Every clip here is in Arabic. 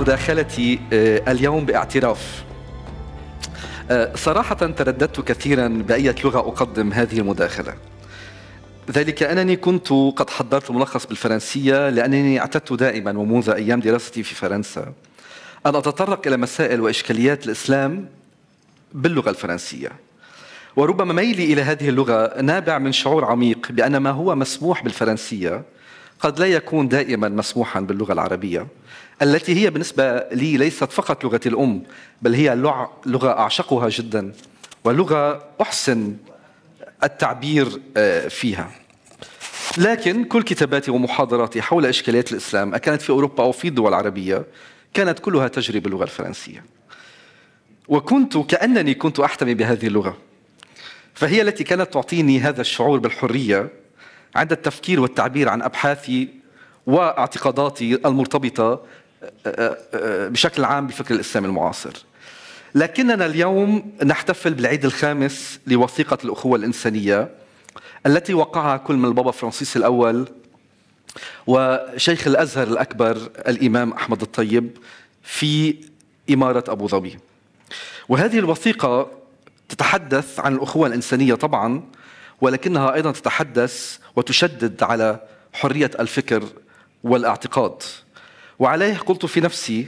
مداخلتي آه، اليوم باعتراف آه، صراحة ترددت كثيرا بأية لغة أقدم هذه المداخلة ذلك أنني كنت قد حضرت ملخص بالفرنسية لأنني اعتدت دائما ومنذ أيام دراستي في فرنسا أن أتطرق إلى مسائل وإشكاليات الإسلام باللغة الفرنسية وربما ميلي إلى هذه اللغة نابع من شعور عميق بأن ما هو مسموح بالفرنسية قد لا يكون دائما مسموحا باللغه العربيه التي هي بالنسبه لي ليست فقط لغتي الام بل هي لغه اعشقها جدا ولغه احسن التعبير آه، فيها لكن كل كتاباتي ومحاضراتي حول اشكاليات الاسلام كانت في اوروبا او في الدول العربيه كانت كلها تجري باللغه الفرنسيه وكنت كانني كنت احتمي بهذه اللغه فهي التي كانت تعطيني هذا الشعور بالحريه عند التفكير والتعبير عن ابحاثي واعتقاداتي المرتبطه آه، آه، آه، بشكل عام بفكر الاسلام المعاصر. لكننا اليوم نحتفل بالعيد الخامس لوثيقه الاخوه الانسانيه التي وقعها كل من البابا فرانسيس الاول وشيخ الازهر الاكبر الامام احمد الطيب في اماره ابو ظبي. وهذه الوثيقه تتحدث عن الاخوه الانسانيه طبعا ولكنها أيضا تتحدث وتشدد على حرية الفكر والاعتقاد وعليه قلت في نفسي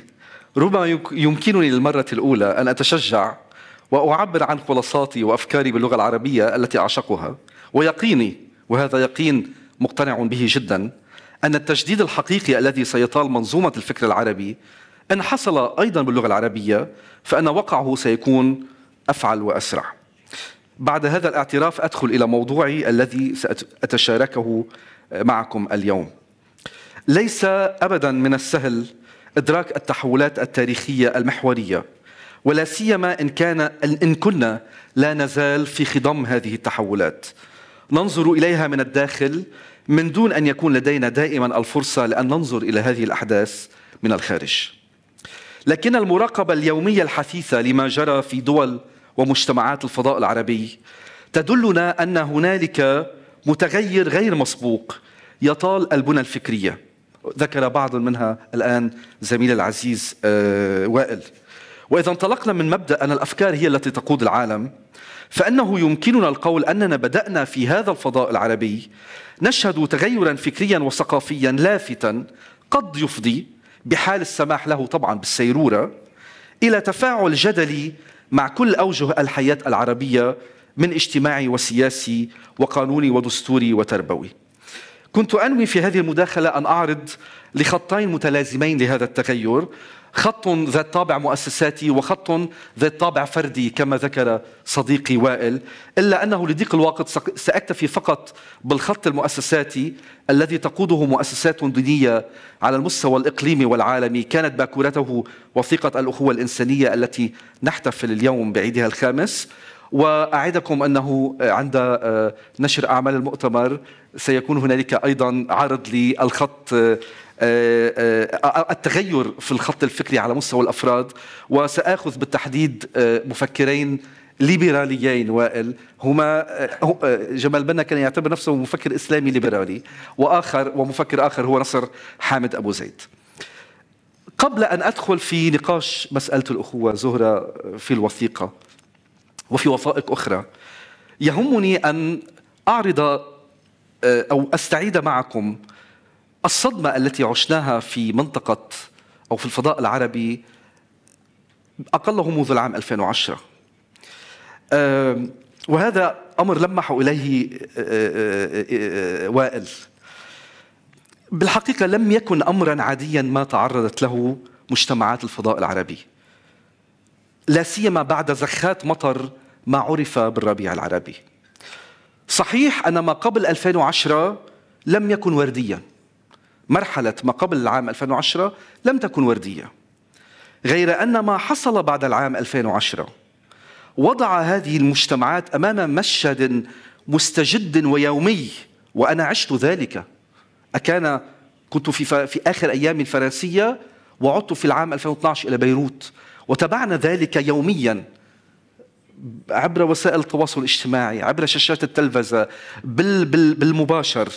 ربما يمكنني للمرة الأولى أن أتشجع وأعبر عن خلاصاتي وأفكاري باللغة العربية التي أعشقها ويقيني وهذا يقين مقتنع به جدا أن التجديد الحقيقي الذي سيطال منظومة الفكر العربي إن حصل أيضا باللغة العربية فأن وقعه سيكون أفعل وأسرع بعد هذا الاعتراف أدخل إلى موضوعي الذي سأتشاركه معكم اليوم ليس أبدا من السهل إدراك التحولات التاريخية المحورية ولا سيما إن, كان إن كنا لا نزال في خضم هذه التحولات ننظر إليها من الداخل من دون أن يكون لدينا دائما الفرصة لأن ننظر إلى هذه الأحداث من الخارج لكن المراقبة اليومية الحثيثة لما جرى في دول ومجتمعات الفضاء العربي تدلنا أن هنالك متغير غير مسبوق يطال البنى الفكرية ذكر بعض منها الآن زميل العزيز آه، وائل وإذا انطلقنا من مبدأ أن الأفكار هي التي تقود العالم فانه يمكننا القول اننا بدانا في هذا الفضاء العربي نشهد تغيرا فكريا وثقافيا لافتا قد يفضي بحال السماح له طبعا بالسيروره الى تفاعل جدلي مع كل أوجه الحياة العربية من اجتماعي وسياسي وقانوني ودستوري وتربوي كنت أنوي في هذه المداخلة أن أعرض لخطين متلازمين لهذا التغير خط ذات طابع مؤسساتي وخط ذات طابع فردي كما ذكر صديقي وائل إلا أنه لضيق الوقت سأكتفي فقط بالخط المؤسساتي الذي تقوده مؤسسات دينية على المستوى الإقليمي والعالمي كانت باكورته وثيقة الأخوة الإنسانية التي نحتفل اليوم بعيدها الخامس واعدكم انه عند آه، نشر اعمال المؤتمر سيكون هنالك ايضا عرض للخط آه، آه، آه، آه، التغير في الخط الفكري على مستوى الافراد وساخذ بالتحديد مفكرين ليبراليين وائل هما جمال بنا كان يعتبر نفسه مفكر اسلامي ليبرالي واخر ومفكر اخر هو نصر حامد ابو زيد قبل ان ادخل في نقاش مساله الاخوه زهره في الوثيقه وفي وثائق اخرى يهمني ان اعرض او استعيد معكم الصدمة التي عشناها في منطقة أو في الفضاء العربي أقله منذ العام 2010 وهذا أمر لمح إليه آه، آه، آه، وائل بالحقيقة لم يكن أمرا عاديا ما تعرضت له مجتمعات الفضاء العربي لا سيما بعد زخات مطر ما عرف بالربيع العربي صحيح أن ما قبل 2010 لم يكن ورديا مرحلة ما قبل العام 2010 لم تكن وردية غير أن ما حصل بعد العام 2010 وضع هذه المجتمعات أمام مشهد مستجد ويومي وأنا عشت ذلك أكان كنت في, في آخر أيام الفرنسية وعدت في العام 2012 إلى بيروت وتابعنا ذلك يوميا عبر وسائل التواصل الاجتماعي عبر شاشات التلفزة بال بال بالمباشر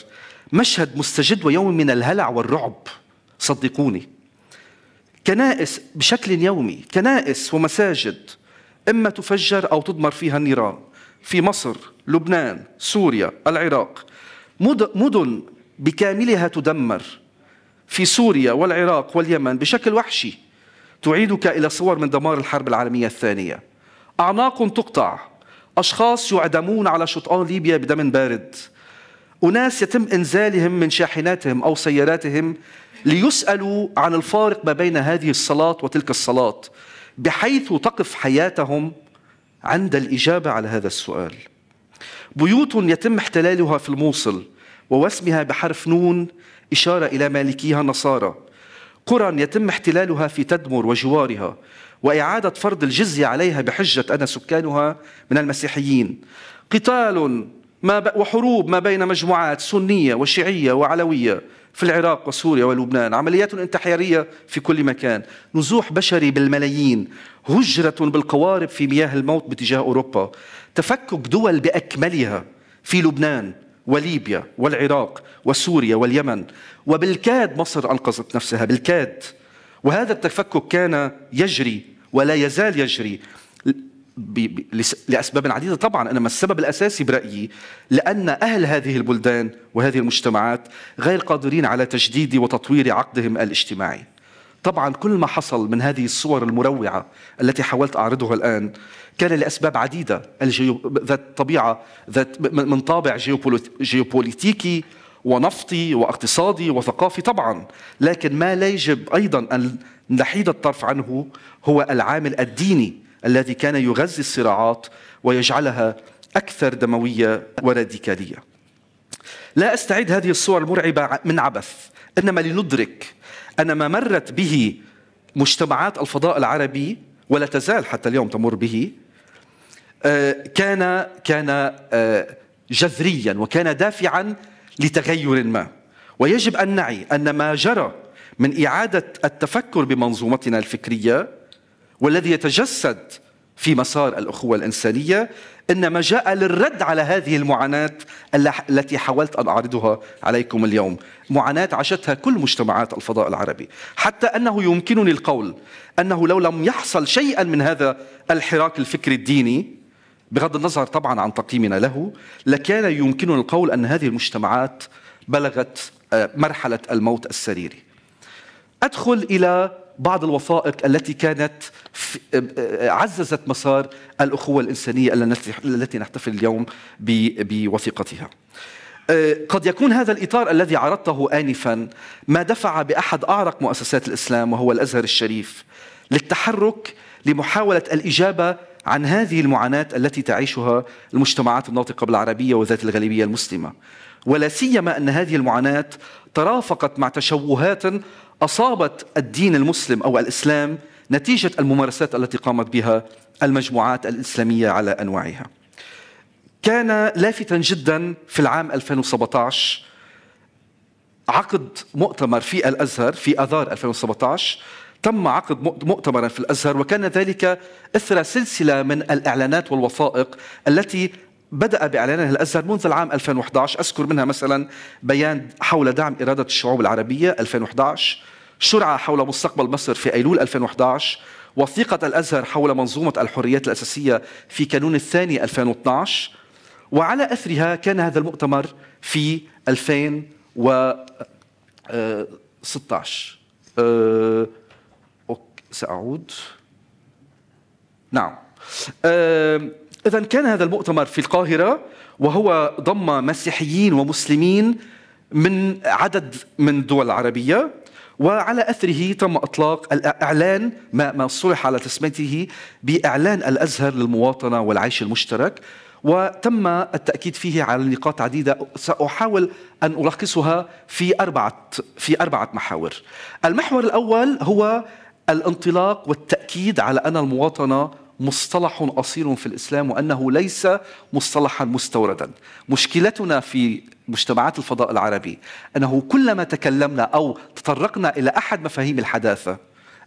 مشهد مستجد ويوم من الهلع والرعب صدقوني كنائس بشكل يومي كنائس ومساجد إما تفجر أو تضمر فيها النيران في مصر لبنان سوريا العراق مدن بكاملها تدمر في سوريا والعراق واليمن بشكل وحشي تعيدك إلى صور من دمار الحرب العالمية الثانية أعناق تقطع أشخاص يعدمون على شطآن ليبيا بدم بارد أناس يتم إنزالهم من شاحناتهم أو سياراتهم ليسألوا عن الفارق ما بين هذه الصلاة وتلك الصلاة بحيث تقف حياتهم عند الإجابة على هذا السؤال بيوت يتم احتلالها في الموصل ووسمها بحرف نون إشارة إلى مالكيها النصارى قرى يتم احتلالها في تدمر وجوارها وإعادة فرض الجزية عليها بحجة أن سكانها من المسيحيين قتال ما ب... وحروب ما بين مجموعات سنية وشيعية وعلوية في العراق وسوريا ولبنان عمليات انتحارية في كل مكان نزوح بشري بالملايين هجرة بالقوارب في مياه الموت باتجاه أوروبا تفكك دول بأكملها في لبنان وليبيا والعراق وسوريا واليمن وبالكاد مصر أنقذت نفسها بالكاد وهذا التفكك كان يجري ولا يزال يجري بي بي لاسباب عديده طبعا انما السبب الاساسي برايي لان اهل هذه البلدان وهذه المجتمعات غير قادرين على تجديد وتطوير عقدهم الاجتماعي. طبعا كل ما حصل من هذه الصور المروعه التي حاولت اعرضها الان كان لاسباب عديده الجيو... ذات طبيعه ذات من طابع جيوبوليتيكي ونفطي واقتصادي وثقافي طبعا لكن ما لا يجب ايضا ان نحيد الطرف عنه هو العامل الديني الذي كان يغذي الصراعات ويجعلها أكثر دموية وراديكالية لا أستعيد هذه الصور المرعبة من عبث إنما لندرك أن ما مرت به مجتمعات الفضاء العربي ولا تزال حتى اليوم تمر به آه، كان كان آه، جذريا وكان دافعا لتغير ما ويجب ان نعي ان ما جرى من اعاده التفكر بمنظومتنا الفكريه والذي يتجسد في مسار الأخوة الإنسانية إنما جاء للرد على هذه المعاناة التي حاولت أن أعرضها عليكم اليوم معاناة عاشتها كل مجتمعات الفضاء العربي حتى أنه يمكنني القول أنه لو لم يحصل شيئا من هذا الحراك الفكري الديني بغض النظر طبعا عن تقييمنا له لكان يمكننا القول أن هذه المجتمعات بلغت آه، مرحلة الموت السريري أدخل إلى بعض الوثائق التي كانت آه، عززت مسار الأخوة الإنسانية التي نحتفل اليوم بوثيقتها آه، قد يكون هذا الإطار الذي عرضته آنفا ما دفع بأحد أعرق مؤسسات الإسلام وهو الأزهر الشريف للتحرك لمحاولة الإجابة عن هذه المعاناة التي تعيشها المجتمعات الناطقة بالعربية وذات الغالبية المسلمة ولا سيما أن هذه المعاناة ترافقت مع تشوهات أصابت الدين المسلم أو الإسلام نتيجة الممارسات التي قامت بها المجموعات الإسلامية على أنواعها كان لافتا جدا في العام 2017 عقد مؤتمر في الازهر في اذار 2017 تم عقد مؤتمرا في الازهر وكان ذلك اثر سلسله من الاعلانات والوثائق التي بدأ بإعلانها الأزهر منذ العام 2011 أذكر منها مثلا بيان حول دعم إرادة الشعوب العربية 2011 شرعة حول مستقبل مصر في أيلول 2011 وثيقة الأزهر حول منظومة الحريات الأساسية في كانون الثاني 2012 وعلى أثرها كان هذا المؤتمر في 2016 أه سأعود نعم أه إذا كان هذا المؤتمر في القاهرة وهو ضم مسيحيين ومسلمين من عدد من الدول العربية وعلى أثره تم إطلاق الإعلان ما ما صرح على تسميته بإعلان الأزهر للمواطنة والعيش المشترك وتم التأكيد فيه على نقاط عديدة سأحاول أن ألخصها في أربعة في أربعة محاور. المحور الأول هو الانطلاق والتأكيد على أن المواطنة مصطلح أصيل في الإسلام وأنه ليس مصطلحا مستوردا مشكلتنا في مجتمعات الفضاء العربي أنه كلما تكلمنا أو تطرقنا إلى أحد مفاهيم الحداثة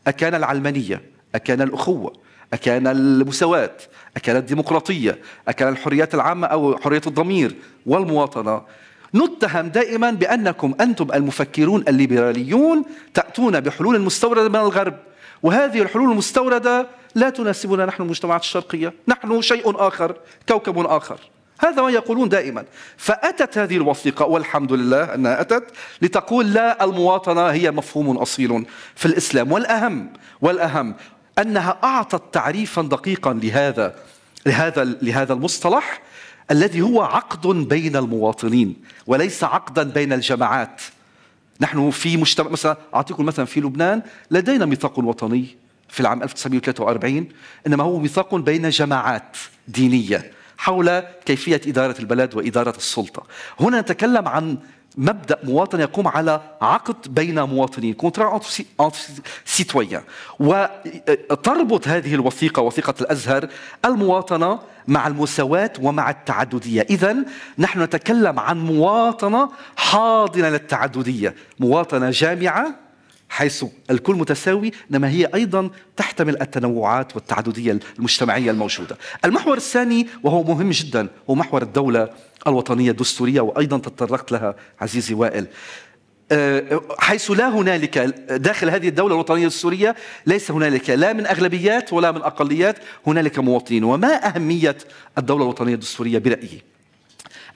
أكان العلمانية أكان الأخوة أكان المساواة أكان الديمقراطية أكان الحريات العامة أو حرية الضمير والمواطنة نتهم دائما بأنكم أنتم المفكرون الليبراليون تأتون بحلول مستوردة من الغرب وهذه الحلول المستورده لا تناسبنا نحن المجتمعات الشرقيه، نحن شيء اخر، كوكب اخر. هذا ما يقولون دائما فأتت هذه الوثيقة والحمد لله أنها أتت لتقول لا المواطنة هي مفهوم أصيل في الإسلام والأهم والأهم أنها أعطت تعريفا دقيقا لهذا لهذا لهذا المصطلح الذي هو عقد بين المواطنين وليس عقدا بين الجماعات نحن في مجتمع مثلا أعطيكم مثلا في لبنان لدينا ميثاق وطني في العام 1943 إنما هو ميثاق بين جماعات دينية حول كيفية إدارة البلد وإدارة السلطة هنا نتكلم عن مبدا مواطن يقوم على عقد بين مواطنين كونترا سيتويان وتربط هذه الوثيقه وثيقه الازهر المواطنه مع المساواة ومع التعددية إذا نحن نتكلم عن مواطنة حاضنة للتعددية مواطنة جامعة حيث الكل متساوي انما هي ايضا تحتمل التنوعات والتعدديه المجتمعيه الموجوده. المحور الثاني وهو مهم جدا هو محور الدوله الوطنيه الدستوريه وايضا تطرقت لها عزيزي وائل. آه، حيث لا هنالك داخل هذه الدولة الوطنية السورية ليس هنالك لا من أغلبيات ولا من أقليات هنالك مواطنين وما أهمية الدولة الوطنية الدستورية برأيي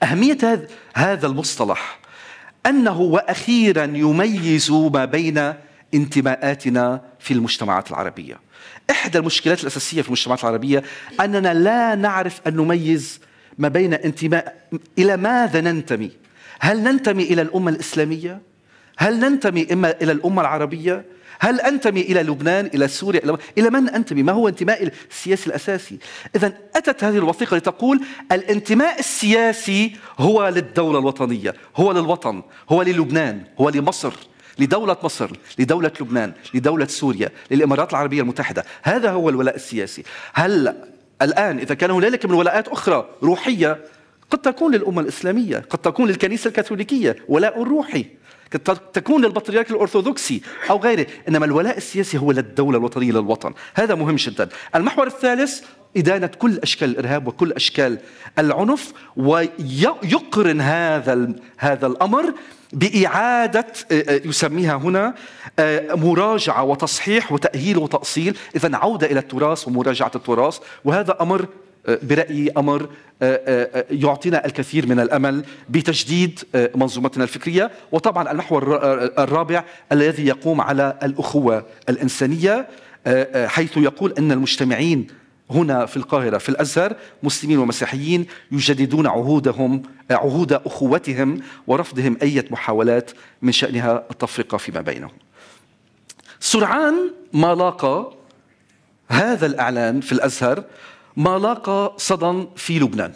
أهمية هذا المصطلح انه واخيرا يميز ما بين انتماءاتنا في المجتمعات العربيه. احدى المشكلات الاساسيه في المجتمعات العربيه اننا لا نعرف ان نميز ما بين انتماء الى ماذا ننتمي؟ هل ننتمي الى الامه الاسلاميه؟ هل ننتمي اما الى الامه العربيه؟ هل أنتمي إلى لبنان إلى سوريا إلى, إلى من أنتمي ما هو انتمائي السياسي الأساسي إذا أتت هذه الوثيقة لتقول الانتماء السياسي هو للدولة الوطنية هو للوطن هو للبنان هو لمصر لدولة مصر لدولة لبنان لدولة سوريا للإمارات العربية المتحدة هذا هو الولاء السياسي هل الآن إذا كان هنالك من ولاءات أخرى روحية قد تكون للأمة الإسلامية قد تكون للكنيسة الكاثوليكية ولاء روحي تكون للبطريرك الأرثوذكسي أو غيره إنما الولاء السياسي هو للدولة الوطنية للوطن هذا مهم جدا المحور الثالث إدانة كل أشكال الإرهاب وكل أشكال العنف ويقرن هذا هذا الأمر بإعادة آه، آه، يسميها هنا آه، مراجعة وتصحيح وتأهيل وتأصيل إذا عودة إلى التراث ومراجعة التراث وهذا أمر برايي امر آه، آه، آه، يعطينا الكثير من الامل بتجديد منظومتنا الفكريه وطبعا المحور الرابع الذي يقوم على الاخوه الانسانيه حيث يقول ان المجتمعين هنا في القاهرة في الأزهر مسلمين ومسيحيين يجددون عهودهم عهود أخوتهم ورفضهم أي محاولات من شأنها التفرقة فيما بينهم سرعان ما لاقى هذا الإعلان في الأزهر ما لاقى صدى في لبنان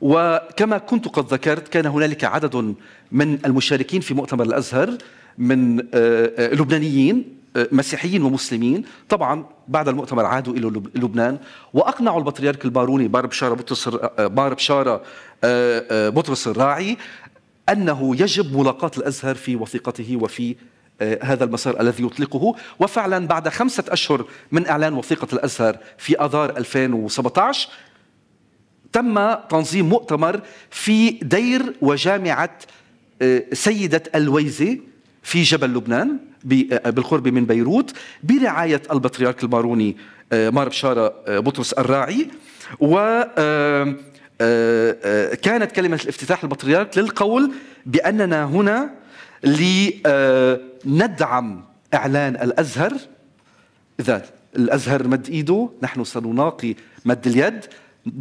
وكما كنت قد ذكرت كان هنالك عدد من المشاركين في مؤتمر الازهر من آه، آه، لبنانيين آه، مسيحيين ومسلمين طبعا بعد المؤتمر عادوا الى لبنان واقنعوا البطريرك الباروني بار بشاره بطرس بار بشاره بطرس الراعي انه يجب ملاقاه الازهر في وثيقته وفي آه، هذا المسار الذي يطلقه وفعلا بعد خمسة أشهر من إعلان وثيقة الأزهر في آذار 2017 تم تنظيم مؤتمر في دير وجامعة آه، سيدة الويزي في جبل لبنان آه، بالقرب من بيروت برعاية البطريرك الباروني مار بشارة بطرس الراعي و كانت كلمة الافتتاح البطريرك للقول بأننا هنا ل ندعم إعلان الأزهر إذا الأزهر مد إيده نحن سنناقي مد اليد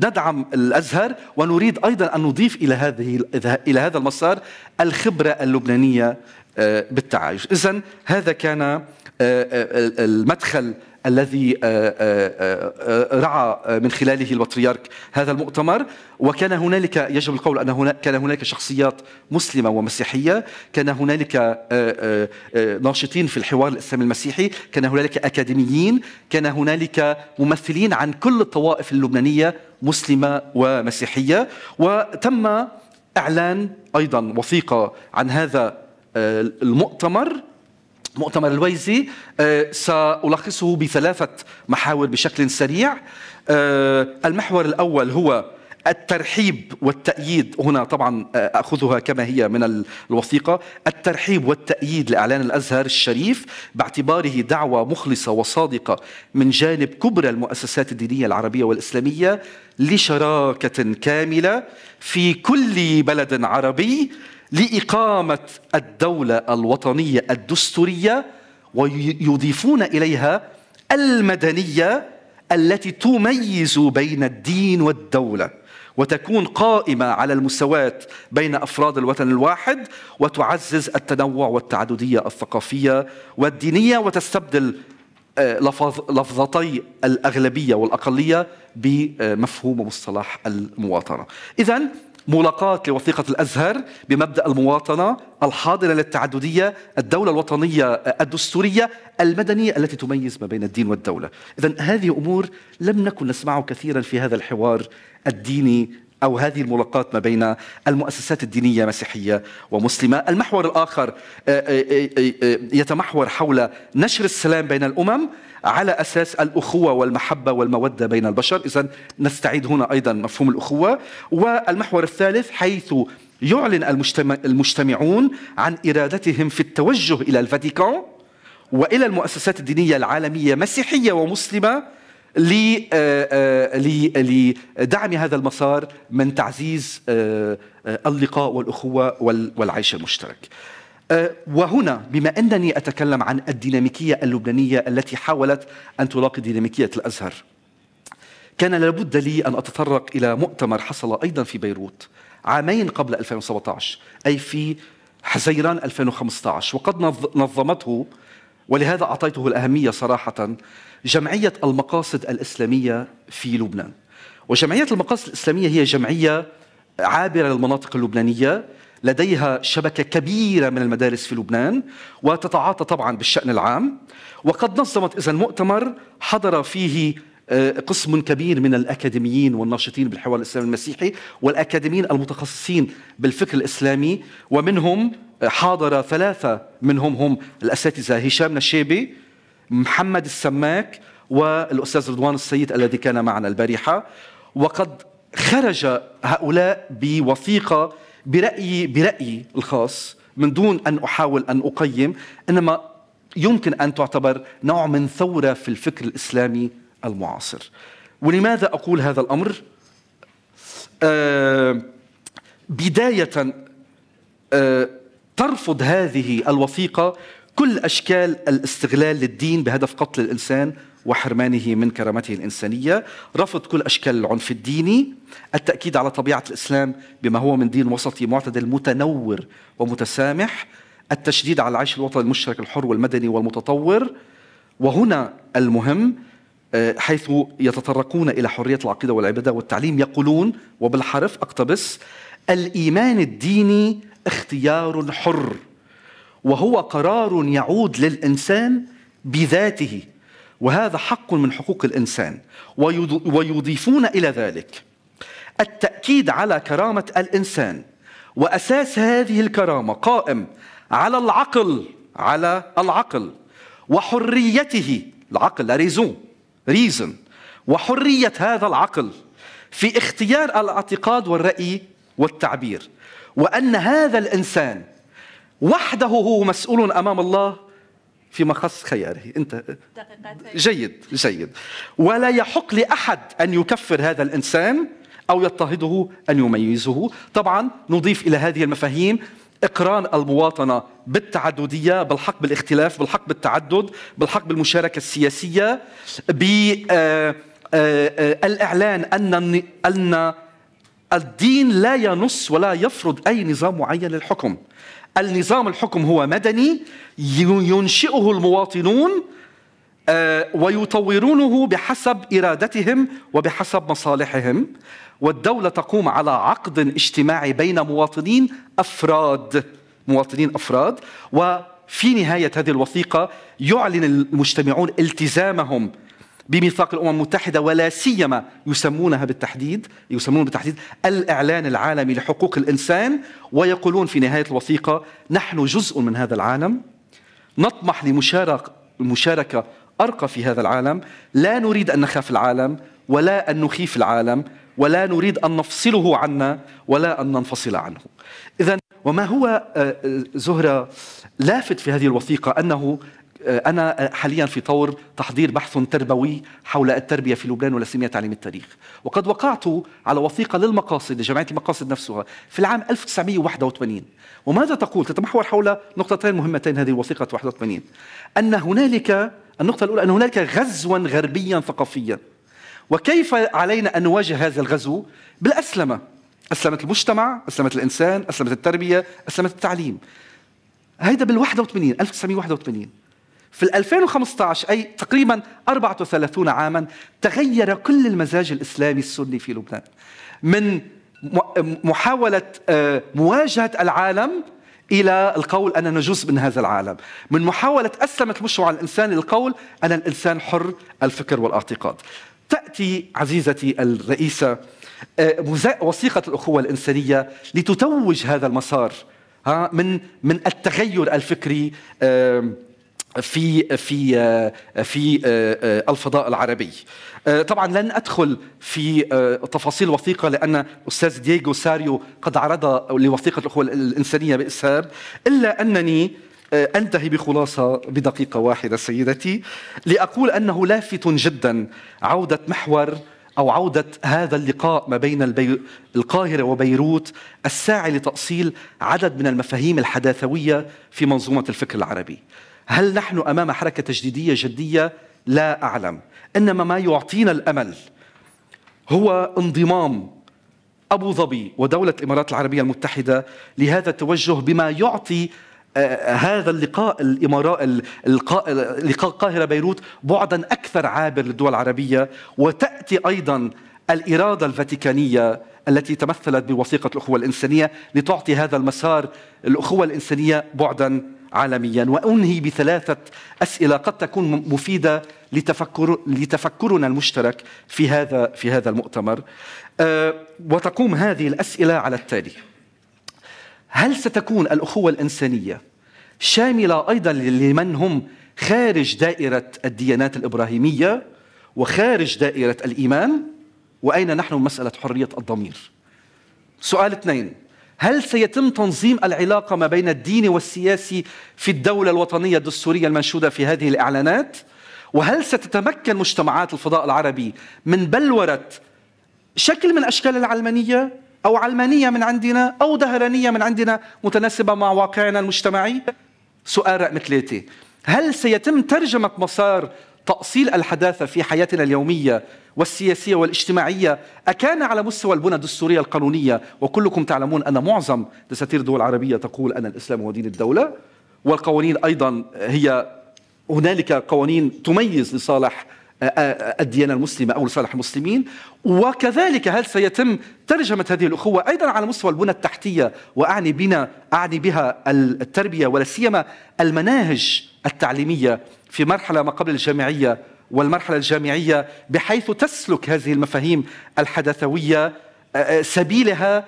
ندعم الازهر ونريد ايضا ان نضيف الى هذه الى هذا المسار الخبره اللبنانيه آه، بالتعايش، اذا هذا كان آه، آه، المدخل الذي آه، آه، آه، رعى من خلاله البطريرك هذا المؤتمر وكان هنالك يجب القول ان كان هنالك شخصيات مسلمه ومسيحيه، كان هنالك ناشطين في الحوار الاسلامي المسيحي، كان هنالك اكاديميين، كان هنالك ممثلين عن كل الطوائف اللبنانيه مسلمه ومسيحيه، وتم اعلان ايضا وثيقه عن هذا المؤتمر مؤتمر الويزي آه، سألخصه بثلاثة محاور بشكل سريع آه، المحور الأول هو الترحيب والتأييد هنا طبعا آه، أخذها كما هي من الوثيقة الترحيب والتأييد لإعلان الأزهر الشريف باعتباره دعوة مخلصة وصادقة من جانب كبرى المؤسسات الدينية العربية والإسلامية لشراكة كاملة في كل بلد عربي لإقامة الدولة الوطنية الدستورية ويضيفون إليها المدنية التي تميز بين الدين والدولة وتكون قائمة على المساواة بين أفراد الوطن الواحد وتعزز التنوع والتعددية الثقافية والدينية وتستبدل آه، لفظتي الأغلبية والأقلية بمفهوم ومصطلح المواطنة إذا ملاقات لوثيقة الأزهر بمبدأ المواطنة الحاضنة للتعددية الدولة الوطنية الدستورية المدنية التي تميز ما بين الدين والدولة إذا هذه أمور لم نكن نسمعها كثيرا في هذا الحوار الديني أو هذه الملاقات ما بين المؤسسات الدينية مسيحية ومسلمة المحور الآخر آه، آه، آه، يتمحور حول نشر السلام بين الأمم على أساس الأخوة والمحبة والمودة بين البشر إذا نستعيد هنا أيضا مفهوم الأخوة والمحور الثالث حيث يعلن المجتمع المجتمعون عن إرادتهم في التوجه إلى الفاتيكان وإلى المؤسسات الدينية العالمية مسيحية ومسلمة لدعم آه، آه، هذا المسار من تعزيز آه، اللقاء والأخوة والعيش المشترك وهنا بما أنني أتكلم عن الديناميكية اللبنانية التي حاولت أن تلاقي ديناميكية الأزهر كان لابد لي أن أتطرق إلى مؤتمر حصل أيضا في بيروت عامين قبل 2017 أي في حزيران 2015 وقد نظمته ولهذا أعطيته الأهمية صراحة جمعية المقاصد الإسلامية في لبنان وجمعية المقاصد الإسلامية هي جمعية عابرة للمناطق اللبنانية لديها شبكة كبيرة من المدارس في لبنان وتتعاطى طبعا بالشأن العام وقد نظمت إذا مؤتمر حضر فيه آه، قسم كبير من الأكاديميين والناشطين بالحوار الإسلامي المسيحي والأكاديميين المتخصصين بالفكر الإسلامي ومنهم آه، حاضر ثلاثة منهم هم الأساتذة هشام نشيبي محمد السماك والأستاذ رضوان السيد الذي كان معنا البارحة وقد خرج هؤلاء بوثيقة برأيي برأيي الخاص من دون أن أحاول أن أقيم إنما يمكن أن تعتبر نوع من ثورة في الفكر الإسلامي المعاصر ولماذا أقول هذا الأمر؟ آه، بداية آه، ترفض هذه الوثيقة كل أشكال الاستغلال للدين بهدف قتل الإنسان وحرمانه من كرامته الإنسانية رفض كل أشكال العنف الديني التأكيد على طبيعة الإسلام بما هو من دين وسطي معتدل متنور ومتسامح التشديد على العيش الوطني المشترك الحر والمدني والمتطور وهنا المهم آه، حيث يتطرقون إلى حرية العقيدة والعبادة والتعليم يقولون وبالحرف أقتبس الإيمان الديني اختيار حر وهو قرار يعود للإنسان بذاته وهذا حق من حقوق الإنسان ويضيفون إلى ذلك التأكيد على كرامة الإنسان وأساس هذه الكرامة قائم على العقل على العقل وحريته العقل لا ريزون ريزن وحرية هذا العقل في اختيار الاعتقاد والرأي والتعبير وأن هذا الإنسان وحده هو مسؤول أمام الله في مخص خياره أنت جيد جيد ولا يحق لأحد أن يكفر هذا الإنسان أو يضطهده أن يميزه طبعا نضيف إلى هذه المفاهيم اقران المواطنه بالتعدديه بالحق بالاختلاف بالحق بالتعدد بالحق بالمشاركه السياسيه بالاعلان آه، آه، آه، ان ان الدين لا ينص ولا يفرض اي نظام معين للحكم النظام الحكم هو مدني ينشئه المواطنون آه، ويطورونه بحسب ارادتهم وبحسب مصالحهم والدوله تقوم على عقد اجتماعي بين مواطنين افراد مواطنين افراد وفي نهايه هذه الوثيقه يعلن المجتمعون التزامهم بميثاق الامم المتحده ولا سيما يسمونها بالتحديد يسمون بالتحديد الاعلان العالمي لحقوق الانسان ويقولون في نهايه الوثيقه نحن جزء من هذا العالم نطمح لمشاركه أرقى في هذا العالم لا نريد أن نخاف العالم ولا أن نخيف العالم ولا نريد أن نفصله عنا ولا أن ننفصل عنه إذا وما هو آه، آه، زهرة لافت في هذه الوثيقة أنه آه، أنا حاليا في طور تحضير بحث تربوي حول التربية في لبنان ولسمية تعليم التاريخ وقد وقعت على وثيقة للمقاصد لجمعية المقاصد نفسها في العام 1981 وماذا تقول؟ تتمحور حول نقطتين مهمتين هذه الوثيقة 81 أن هنالك النقطة الأولى أن هنالك غزوا غربيا ثقافيا وكيف علينا أن نواجه هذا الغزو بالأسلمة أسلمت المجتمع أسلمت الإنسان أسلمت التربية أسلمت التعليم هيدا بال81 1981 في 2015 أي تقريبا 34 عاما تغير كل المزاج الإسلامي السني في لبنان من محاولة آه، مواجهة العالم إلى القول أننا جزء من هذا العالم من محاولة أسلمت المجتمع الإنساني للقول أن الإنسان حر الفكر والاعتقاد تأتي عزيزتي الرئيسة آه، وثيقة الأخوة الإنسانية لتتوج هذا المسار من من التغير الفكري في في آه، في آه، آه، الفضاء العربي. طبعا لن ادخل في تفاصيل الوثيقه لان استاذ دييغو ساريو قد عرض لوثيقه الاخوه الانسانيه باسهاب الا انني انتهي بخلاصه بدقيقه واحده سيدتي لاقول انه لافت جدا عوده محور او عوده هذا اللقاء ما بين البي... القاهره وبيروت الساعي لتاصيل عدد من المفاهيم الحداثويه في منظومه الفكر العربي. هل نحن امام حركه تجديديه جديه؟ لا اعلم، انما ما يعطينا الامل هو انضمام ابو ظبي ودوله الامارات العربيه المتحده لهذا التوجه بما يعطي آه، آه، هذا اللقاء الامارات لقاء القاهره بيروت بعدا اكثر عابر للدول العربيه وتاتي ايضا الاراده الفاتيكانيه التي تمثلت بوثيقه الاخوه الانسانيه لتعطي هذا المسار الاخوه الانسانيه بعدا عالميا وانهي بثلاثه اسئله قد تكون مفيده لتفكر لتفكرنا المشترك في هذا في هذا المؤتمر أه، وتقوم هذه الاسئله على التالي هل ستكون الاخوه الانسانيه شامله ايضا لمن هم خارج دائره الديانات الابراهيميه وخارج دائره الايمان واين نحن مساله حريه الضمير سؤال اثنين هل سيتم تنظيم العلاقة ما بين الدين والسياسي في الدولة الوطنية الدستورية المنشودة في هذه الإعلانات؟ وهل ستتمكن مجتمعات الفضاء العربي من بلورة شكل من أشكال العلمانية أو علمانية من عندنا أو دهرانية من عندنا متناسبة مع واقعنا المجتمعي؟ سؤال رقم ثلاثة هل سيتم ترجمة مسار تأصيل الحداثة في حياتنا اليومية والسياسية والاجتماعية أكان على مستوى البنى الدستورية القانونية وكلكم تعلمون أن معظم دساتير الدول العربية تقول أن الإسلام هو دين الدولة والقوانين أيضا هي هنالك قوانين تميز لصالح الديانة المسلمة أو لصالح المسلمين وكذلك هل سيتم ترجمة هذه الأخوة أيضا على مستوى البنى التحتية وأعني بنا أعني بها التربية ولا سيما المناهج التعليمية في مرحلة ما قبل الجامعية والمرحلة الجامعية بحيث تسلك هذه المفاهيم الحدثوية سبيلها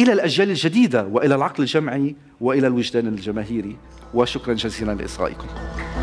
إلى الأجيال الجديدة وإلى العقل الجمعي وإلى الوجدان الجماهيري وشكرا جزيلا لإصغائكم